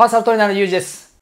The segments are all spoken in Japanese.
パーサルトレーナーのゆうじです。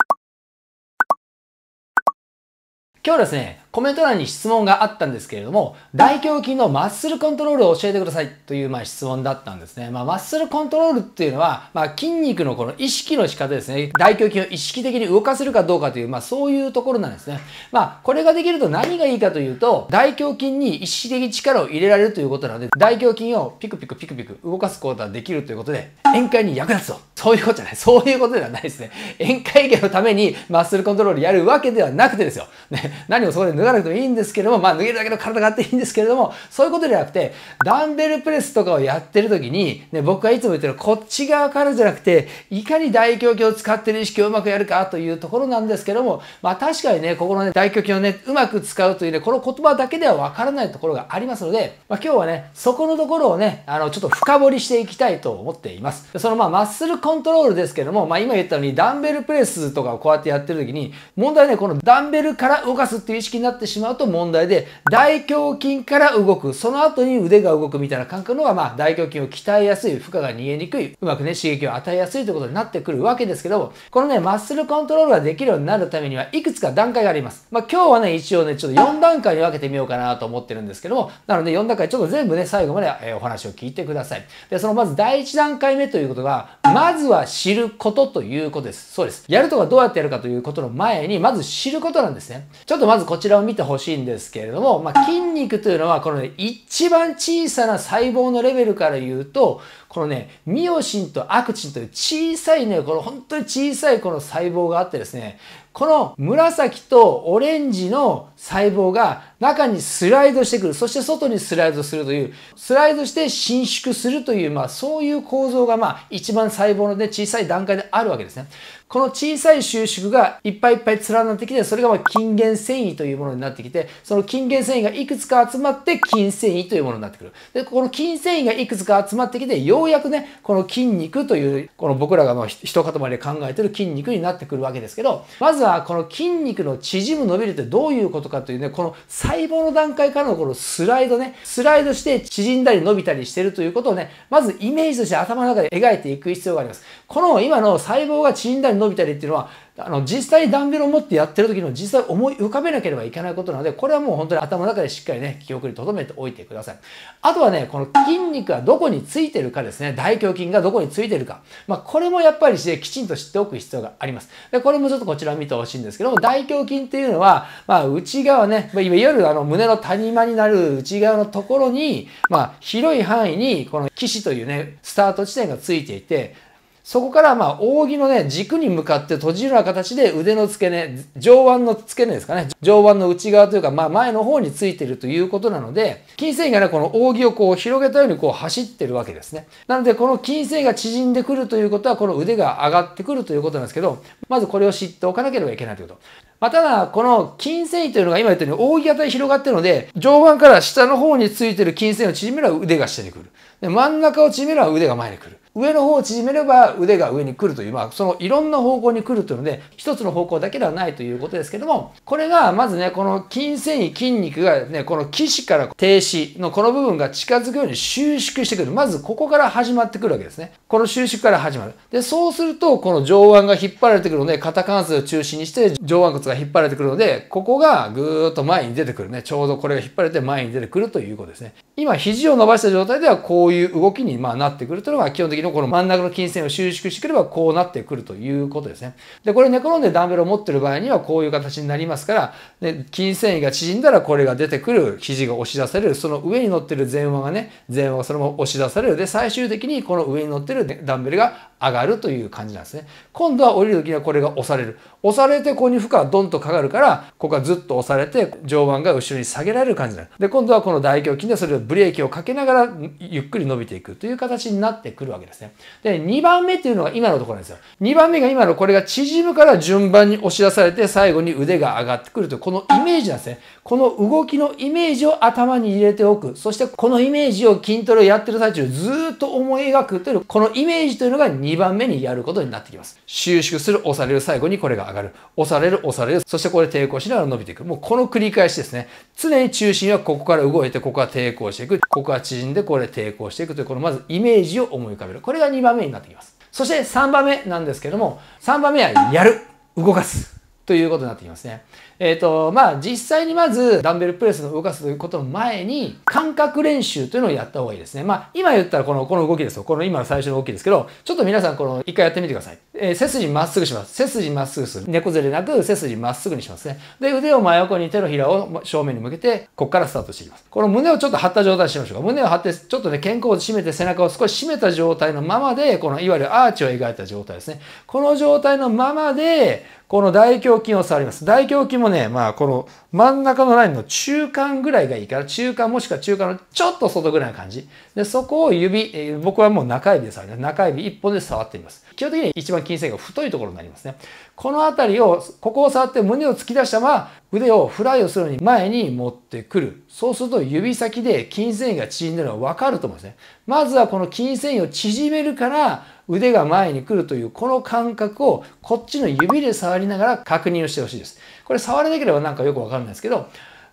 今日はですね、コメント欄に質問があったんですけれども、大胸筋のマッスルコントロールを教えてくださいというまあ質問だったんですね。まあ、マッスルコントロールっていうのは、まあ、筋肉のこの意識の仕方ですね。大胸筋を意識的に動かせるかどうかという、まあ、そういうところなんですね。まあ、これができると何がいいかというと、大胸筋に意識的に力を入れられるということなので、大胸筋をピクピクピクピク動かすことができるということで、宴会に役立つと。そういうことじゃない。そういうことではないですね。宴会芸のためにマッスルコントロールやるわけではなくてですよ。ね。何をそこでがなくてもいいんですけども、まあ、脱げるだけの体があっていいんですけれども、そういうことじゃなくて、ダンベルプレスとかをやってる時に、ね、僕がいつも言ってるこっち側からじゃなくて、いかに大胸筋を使ってる意識をうまくやるかというところなんですけども、まあ、確かにね、ここのね、大胸筋をね、うまく使うというね、この言葉だけではわからないところがありますので、まあ、今日はね、そこのところをね、あの、ちょっと深掘りしていきたいと思っています。そのまあ、マッスルコントロールですけども、まあ、今言ったように、ダンベルプレスとかをこうやってやってる時に、問題ね、このダンベルから動かすっていう意識にななってしまうと問題で、大胸筋から動く、その後に腕が動くみたいな感覚のが、まあ、大胸筋を鍛えやすい、負荷が逃げにくい、うまくね、刺激を与えやすいということになってくるわけですけども、このね、マッスルコントロールができるようになるためには、いくつか段階があります。まあ、今日はね、一応ね、ちょっと4段階に分けてみようかなと思ってるんですけども、なので4段階ちょっと全部ね、最後まで、えお話を聞いてください。で、そのまず第1段階目ということが、まずは知ることということです。そうです。やるとかどうやってやるかということの前に、まず知ることなんですね。ちょっとまずこちらを見てほしいんですけれども、まあ、筋肉というのはこのね、一番小さな細胞のレベルから言うと、このね、ミオシンとアクチンという小さいね、この本当に小さいこの細胞があってですね、この紫とオレンジの細胞が中にスライドしてくる。そして外にスライドするという、スライドして伸縮するという、まあそういう構造がまあ一番細胞のね、小さい段階であるわけですね。この小さい収縮がいっぱいいっぱい連なってきて、それがま筋原繊維というものになってきて、その筋原繊維がいくつか集まって筋繊維というものになってくる。で、この筋繊維がいくつか集まってきて、ようやくね、この筋肉という、この僕らがまあ一塊で考えてる筋肉になってくるわけですけど、まずははこの筋肉の縮む伸びるってどういうことかというね、この細胞の段階からのこのスライドね、スライドして縮んだり伸びたりしてるということをね、まずイメージとして頭の中で描いていく必要があります。この今の細胞が縮んだり伸びたりっていうのは、あの、実際ダンベルを持ってやってる時の実際思い浮かべなければいけないことなので、これはもう本当に頭の中でしっかりね、記憶に留めておいてください。あとはね、この筋肉がどこについてるかですね、大胸筋がどこについてるか。まあ、これもやっぱりして、きちんと知っておく必要があります。で、これもちょっとこちら見てほしいんですけども、大胸筋っていうのは、まあ、内側ね、まあ、いわゆるあの、胸の谷間になる内側のところに、まあ、広い範囲に、この騎士というね、スタート地点がついていて、そこからまあ扇のね、軸に向かって閉じるような形で腕の付け根、上腕の付け根ですかね、上腕の内側というか、まあ前の方についてるということなので、筋繊維がね、この扇をこう広げたようにこう走ってるわけですね。なので、この筋繊維が縮んでくるということは、この腕が上がってくるということなんですけど、まずこれを知っておかなければいけないということ。まあ、ただ、この筋繊維というのが今言ったように扇形に広がってるので、上腕から下の方についてる筋繊維を縮めれば腕が下に来る。で、真ん中を縮めれば腕が前に来る。上の方を縮めれば腕が上に来るという、まあ、そのいろんな方向に来るというので、一つの方向だけではないということですけども、これが、まずね、この筋繊維、筋肉がね、この起死から停止のこの部分が近づくように収縮してくる。まず、ここから始まってくるわけですね。この収縮から始まる。で、そうすると、この上腕が引っ張られてくるので、肩関節を中心にして、上腕骨が引っ張られてくるので、ここがぐーっと前に出てくるね。ちょうどこれが引っ張られて前に出てくるということですね。今肘を伸ばした状態ではこういう動きにまなってくるというのが基本的にこの真ん中の筋線を収縮してくればこうなってくるということですね。で、これ寝転んでダンベルを持ってる場合にはこういう形になりますから、で筋繊維が縮んだらこれが出てくる、肘が押し出される、その上に乗ってる前腕がね、前腕がそれも押し出される。で、最終的にこの上に乗ってるダンベルが上がるという感じなんですね。今度は降りる時にはこれが押される。押されてここに負荷がドンとかかるから、ここがずっと押されて上腕が後ろに下げられる感じになる。で、今度はこの大胸筋でそれをブレーキをかけながらゆっくり伸びていくという形になってくるわけですね。で、2番目っていうのが今のところなんですよ。2番目が今のこれが縮むから順番に押し出されて最後に腕が上がってくるというこのイメージなんですね。この動きのイメージを頭に入れておく。そしてこのイメージを筋トレをやってる最中ずっと思い描くというこのイメージというのが2番目にやることになってきます。収縮する、押される、最後にこれが上がる。押される、押される。そしてこれ抵抗しながら伸びていく。もうこの繰り返しですね。常に中心はここから動いて、ここは抵抗ししていく。ここは縮んで、これ抵抗していくという、このまずイメージを思い浮かべる。これが2番目になってきます。そして3番目なんですけども、3番目はやる。動かす。ということになってきますね。えっ、ー、と、まあ、実際にまず、ダンベルプレスの動かすということの前に、感覚練習というのをやった方がいいですね。まあ、今言ったらこの、この動きですよ。この今の最初の動きですけど、ちょっと皆さん、この、一回やってみてください。えー、背筋まっすぐします。背筋まっすぐする。猫背でなく、背筋まっすぐにしますね。で、腕を真横に手のひらを正面に向けて、こっからスタートしていきます。この胸をちょっと張った状態にしましょうか。胸を張って、ちょっとね、肩甲骨締めて背中を少し締めた状態のままで、この、いわゆるアーチを描いた状態ですね。この状態のままで、この大胸胸筋を触ります。大胸筋もね、まあこの真ん中のラインの中間ぐらいがいいから、中間もしくは中間のちょっと外ぐらいな感じ。で、そこを指、僕はもう中指で触ります。中指一本で触ってみます。基本的に一番筋線が太いところになりますね。この辺りを、ここを触って胸を突き出したまま腕をフライをするのに前に持ってくる。そうすると指先で筋繊維が縮んでるのがわかると思うんですね。まずはこの筋繊維を縮めるから腕が前に来るというこの感覚をこっちの指で触りながら確認をしてほしいです。これ触れなければなんかよくわかんないですけど、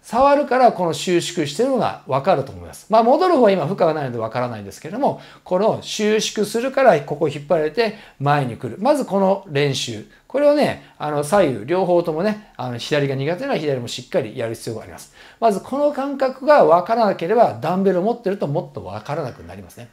触るからこの収縮してるのがわかると思います。まあ戻る方は今負荷がないのでわからないんですけれども、この収縮するからここ引っ張られて前に来る。まずこの練習。これをね、あの左右、両方ともね、あの左が苦手なら左もしっかりやる必要があります。まずこの感覚がわからなければダンベルを持ってるともっとわからなくなりますね。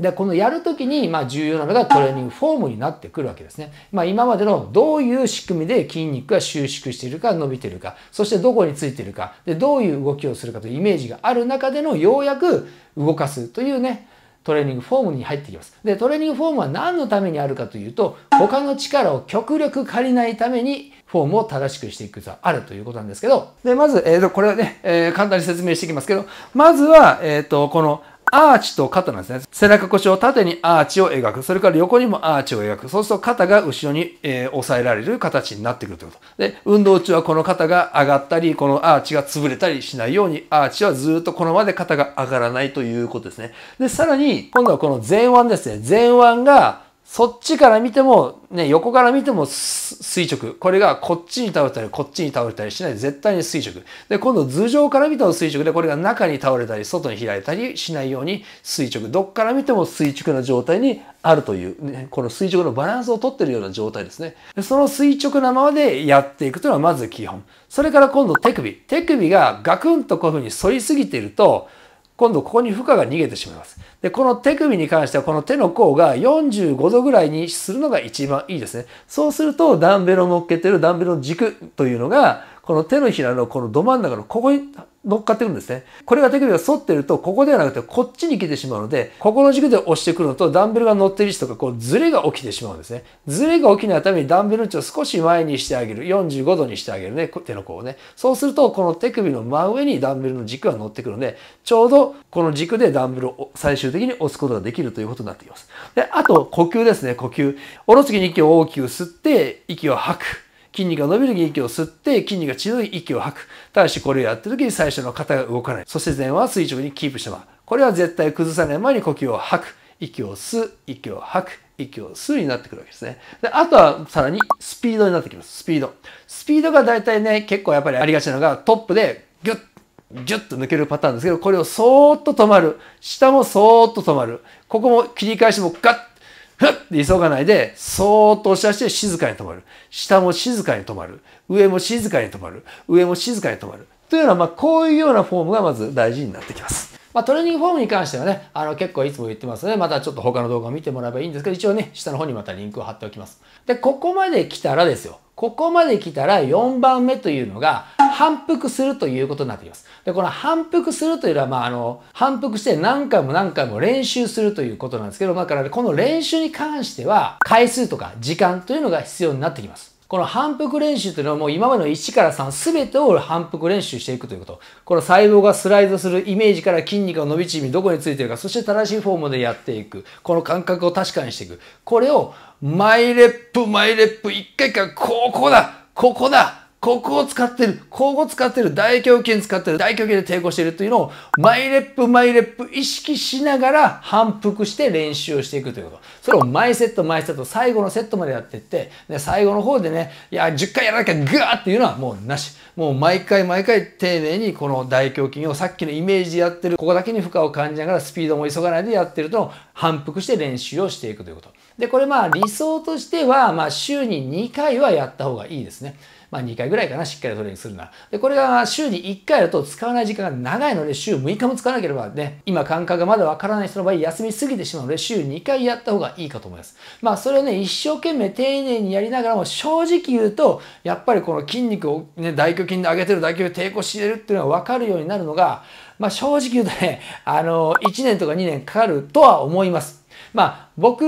で、このやるときに、まあ重要なのがトレーニングフォームになってくるわけですね。まあ今までのどういう仕組みで筋肉が収縮しているか伸びているか、そしてどこについているか、で、どういう動きをするかというイメージがある中でのようやく動かすというね、トレーニングフォームに入ってきます。で、トレーニングフォームは何のためにあるかというと、他の力を極力借りないために、フォームを正しくしていくとあるということなんですけど、で、まず、えっ、ー、と、これはね、えー、簡単に説明していきますけど、まずは、えっ、ー、と、このアーチと肩なんですね。背中腰を縦にアーチを描く。それから横にもアーチを描く。そうすると肩が後ろに、えー、抑えられる形になってくるということ。で、運動中はこの肩が上がったり、このアーチが潰れたりしないように、アーチはずっとこのまで肩が上がらないということですね。で、さらに、今度はこの前腕ですね。前腕がそっちから見ても、ね、横から見ても垂直。これがこっちに倒れたり、こっちに倒れたりしないで絶対に垂直。で、今度頭上から見ても垂直で、これが中に倒れたり、外に開いたりしないように垂直。どっから見ても垂直な状態にあるという、ね、この垂直のバランスをとってるような状態ですね。でその垂直なままでやっていくというのはまず基本。それから今度手首。手首がガクンとこういうふうに反りすぎていると、今度ここに負荷が逃げてしまいます。で、この手首に関してはこの手の甲が45度ぐらいにするのが一番いいですね。そうするとダンベルを乗っけてるダンベルの軸というのがこの手のひらのこのど真ん中のここに乗っかってくるんですね。これが手首が反ってると、ここではなくてこっちに来てしまうので、ここの軸で押してくるのと、ダンベルが乗ってる位置とか、こう、ズレが起きてしまうんですね。ズレが起きないためにダンベルの位置を少し前にしてあげる。45度にしてあげるね、手の甲をね。そうすると、この手首の真上にダンベルの軸が乗ってくるので、ちょうどこの軸でダンベルを最終的に押すことができるということになっています。で、あと、呼吸ですね、呼吸。おろすぎに息を大きく吸って、息を吐く。筋肉が伸びる息を吸って、筋肉が強い。息を吐く。ただし、これをやってる時に最初の肩が動かない。そして前は垂直にキープしてまう。これは絶対崩さない前に呼吸を吐く。息を吸う、息を吐く。息を吸うになってくるわけですね。で、あとはさらにスピードになってきます。スピード。スピードが大体ね、結構やっぱりありがちなのがトップでギュッギュッと抜けるパターンですけど、これをそーっと止まる。下もそーっと止まる。ここも切り返しもガッふっって急がないで、そーっと押し出して静かに止まる。下も静かに止まる。上も静かに止まる。上も静かに止まる。というのは、まあ、こういうようなフォームがまず大事になってきます。まあ、トレーニングフォームに関してはね、あの結構いつも言ってますので、またちょっと他の動画を見てもらえばいいんですけど、一応ね、下の方にまたリンクを貼っておきます。で、ここまで来たらですよ。ここまで来たら4番目というのが、反復するということになっています。で、この反復するというのは、まあ、あの、反復して何回も何回も練習するということなんですけど、まから、ね、この練習に関しては、回数とか時間というのが必要になってきます。この反復練習というのはもう今までの1から3全てを反復練習していくということ。この細胞がスライドするイメージから筋肉が伸び縮み、どこについてるか、そして正しいフォームでやっていく。この感覚を確かにしていく。これを、マイレップ、マイレップ、1回からここだここだここを使ってる、ここを使ってる、大胸筋使ってる、大胸筋で抵抗してるっていうのを、マイレップマイレップ意識しながら反復して練習をしていくということ。それをイセットイセット、最後のセットまでやっていって、で最後の方でね、いや、10回やらなきゃグーっていうのはもうなし。もう毎回毎回丁寧にこの大胸筋をさっきのイメージでやってる、ここだけに負荷を感じながらスピードも急がないでやってると、反復して練習をしていくということ。で、これまあ理想としては、まあ週に2回はやった方がいいですね。まあ、2回ぐらいかな、しっかりトレーニングするなで、これが週に1回だと使わない時間が長いので、週6日も使わなければね、今感覚がまだわからない人の場合、休みすぎてしまうので、週2回やった方がいいかと思います。まあ、それをね、一生懸命丁寧にやりながらも、正直言うと、やっぱりこの筋肉をね、大胸筋で上げてる、大胸筋抵抗してるっていうのがわかるようになるのが、まあ、正直言うとね、あの、1年とか2年かかるとは思います。まあ僕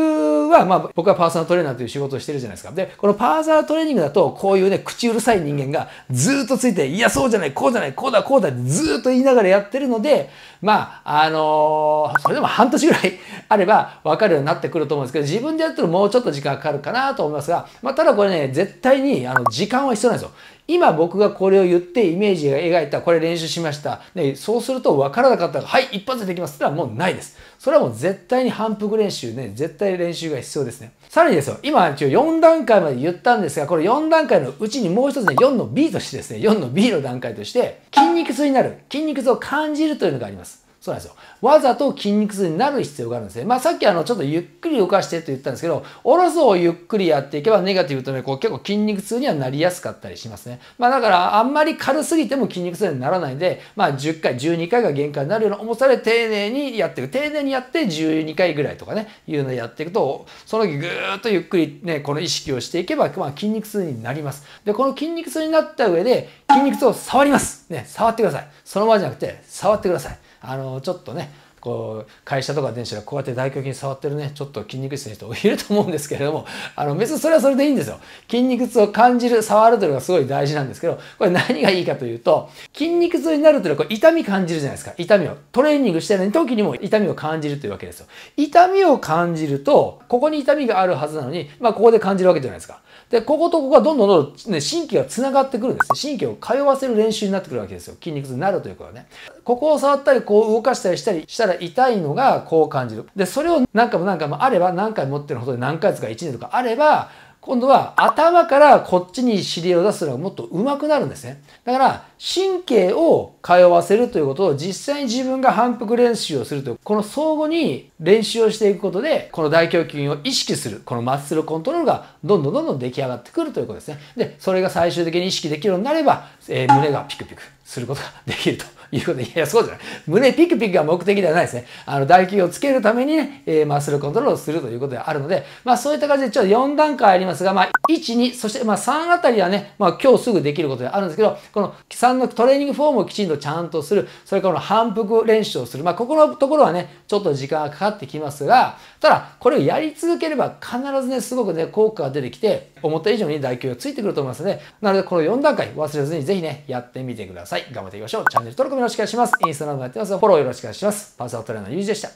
は、まあ、僕はパーソナルトレーナーという仕事をしてるじゃないですか。で、このパーソナルトレーニングだと、こういうね、口うるさい人間がずっとついて、いや、そうじゃない、こうじゃない、こうだ、こうだってずっと言いながらやってるので、まあ、あのー、それでも半年ぐらい あれば分かるようになってくると思うんですけど、自分でやってるもうちょっと時間かかるかなと思いますが、まあ、ただこれね、絶対に、あの、時間は必要なんですよ。今僕がこれを言ってイメージが描いた、これ練習しました。ね、そうすると分からなかったら、はい、一発でできますってのはもうないです。それはもう絶対に反復練習ね、絶対練習が必要ですね。さらにですよ、今一応4段階まで言ったんですが、これ4段階のうちにもう一つね、4の B としてですね、4の B の段階として、筋肉痛になる、筋肉痛を感じるというのがあります。そうなんですよ。わざと筋肉痛になる必要があるんですね。まあさっきあのちょっとゆっくり動かしてと言ったんですけど、おろそをゆっくりやっていけばネガティブとね、こう結構筋肉痛にはなりやすかったりしますね。まあだからあんまり軽すぎても筋肉痛にならないんで、まあ10回、12回が限界になるような重さで丁寧にやっていく。丁寧にやって12回ぐらいとかね、いうのをやっていくと、その時ぐーっとゆっくりね、この意識をしていけば、まあ筋肉痛になります。で、この筋肉痛になった上で、筋肉痛を触ります。ね、触ってください。そのままじゃなくて、触ってください。あのちょっとねこう会社とか電子がこうやって大胸筋触ってるねちょっと筋肉質の人いると思うんですけれども あの別にそれはそれでいいんですよ筋肉痛を感じる触るというのがすごい大事なんですけどこれ何がいいかというと筋肉痛になるというのは痛み感じるじゃないですか痛みをトレーニングしてない時にも痛みを感じるというわけですよ痛みを感じるとここに痛みがあるはずなのに、まあ、ここで感じるわけじゃないですかでこことここがどんどんどんどん、ね、神経がつながってくるんですね神経を通わせる練習になってくるわけですよ筋肉痛になるということはねここを触ったりこう動かしたりしたりしたら痛いのがこう感じる。で、それを何回も何回もあれば、何回も持ってるほどで何ヶ月か1年とかあれば、今度は頭からこっちに指令を出すのがもっと上手くなるんですね。だから神経を通わせるということを実際に自分が反復練習をするという、この相互に練習をしていくことで、この大胸筋を意識する、このマッスルコントロールがどんどんどんどん出来上がってくるということですね。で、それが最終的に意識できるようになれば、えー、胸がピクピク。することができるということで、いや、そうじゃない。胸ピクピクが目的ではないですね。あの、唾液をつけるためにね、えー、マッスルコントロールをするということであるので、まあそういった感じで、ちょっと4段階ありますが、まあ1、2、そしてまあ3あたりはね、まあ今日すぐできることであるんですけど、この3のトレーニングフォームをきちんとちゃんとする、それからこの反復練習をする。まあここのところはね、ちょっと時間がかかってきますが、ただ、これをやり続ければ必ずね、すごくね、効果が出てきて、思った以上に唾液がついてくると思いますね。なので、この4段階忘れずにぜひね、やってみてください。さい。頑張っていきましょう。チャンネル登録もよろしくお願いします。インスタなどもやってます。フォローよろしくお願いします。パーソナルトレーナーのゆうじでした。